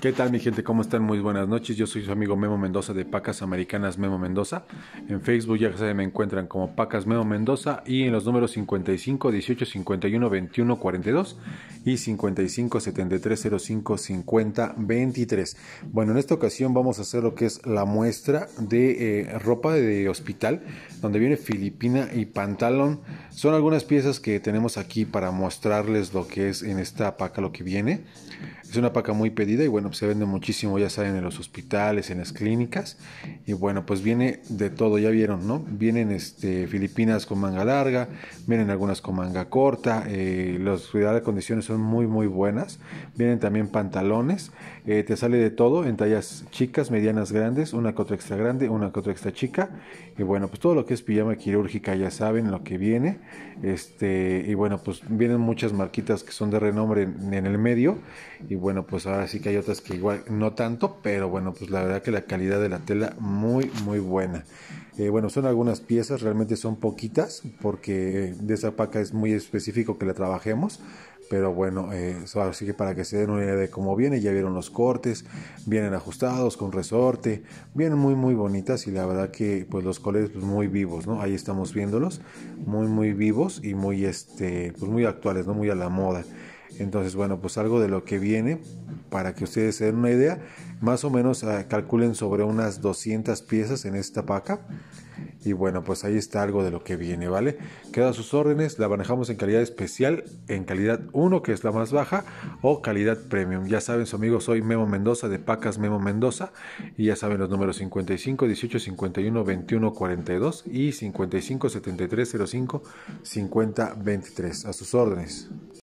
¿Qué tal mi gente? ¿Cómo están? Muy buenas noches. Yo soy su amigo Memo Mendoza de Pacas Americanas Memo Mendoza. En Facebook ya saben me encuentran como Pacas Memo Mendoza y en los números 55 18 51 21 42 y 55 73 05 50 23. Bueno, en esta ocasión vamos a hacer lo que es la muestra de eh, ropa de hospital donde viene filipina y pantalón. Son algunas piezas que tenemos aquí para mostrarles lo que es en esta paca lo que viene. Es una paca muy pedida y bueno, se vende muchísimo, ya saben, en los hospitales, en las clínicas. Y bueno, pues viene de todo, ya vieron, ¿no? Vienen este, Filipinas con manga larga, vienen algunas con manga corta, los eh, las de condiciones son muy, muy buenas. Vienen también pantalones, eh, te sale de todo, en tallas chicas, medianas, grandes, una otra extra grande, una otra extra chica. Y bueno, pues todo lo que es pijama quirúrgica, ya saben lo que viene. Este, y bueno, pues vienen muchas marquitas que son de renombre en, en el medio. Y bueno, pues ahora sí que hay otras que igual no tanto, pero bueno, pues la verdad que la calidad de la tela muy, muy buena. Eh, bueno, son algunas piezas, realmente son poquitas, porque de esa paca es muy específico que la trabajemos, pero bueno, eh, así que para que se den una idea de cómo viene, ya vieron los cortes, vienen ajustados con resorte, vienen muy muy bonitas y la verdad que pues los colores pues, muy vivos, ¿no? Ahí estamos viéndolos, muy muy vivos y muy este, pues muy actuales, ¿no? Muy a la moda. Entonces, bueno, pues algo de lo que viene para que ustedes se den una idea, más o menos ah, calculen sobre unas 200 piezas en esta paca. Y bueno, pues ahí está algo de lo que viene, ¿vale? Queda a sus órdenes, la manejamos en calidad especial, en calidad 1, que es la más baja, o calidad premium. Ya saben, su amigo soy Memo Mendoza de Pacas Memo Mendoza. Y ya saben los números 55 18 51 21 42 y 55 73 05 50 23. A sus órdenes.